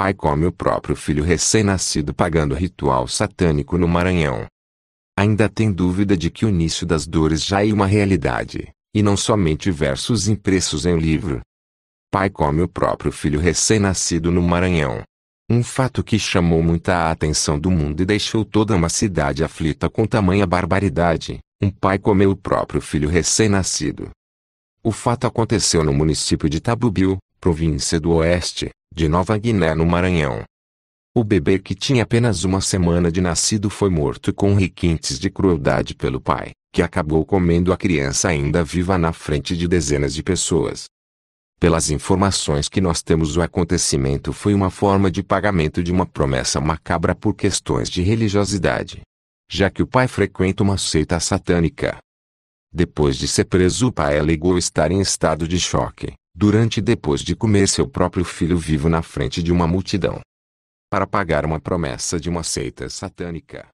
pai come o próprio filho recém-nascido pagando ritual satânico no Maranhão. Ainda tem dúvida de que o início das dores já é uma realidade, e não somente versos impressos em um livro. Pai come o próprio filho recém-nascido no Maranhão. Um fato que chamou muita atenção do mundo e deixou toda uma cidade aflita com tamanha barbaridade. Um pai comeu o próprio filho recém-nascido. O fato aconteceu no município de Tabubil, província do Oeste, de Nova Guiné no Maranhão. O bebê que tinha apenas uma semana de nascido foi morto com requintes de crueldade pelo pai, que acabou comendo a criança ainda viva na frente de dezenas de pessoas. Pelas informações que nós temos, o acontecimento foi uma forma de pagamento de uma promessa macabra por questões de religiosidade, já que o pai frequenta uma seita satânica. Depois de ser preso, o pai alegou estar em estado de choque durante e depois de comer seu próprio filho vivo na frente de uma multidão. Para pagar uma promessa de uma seita satânica,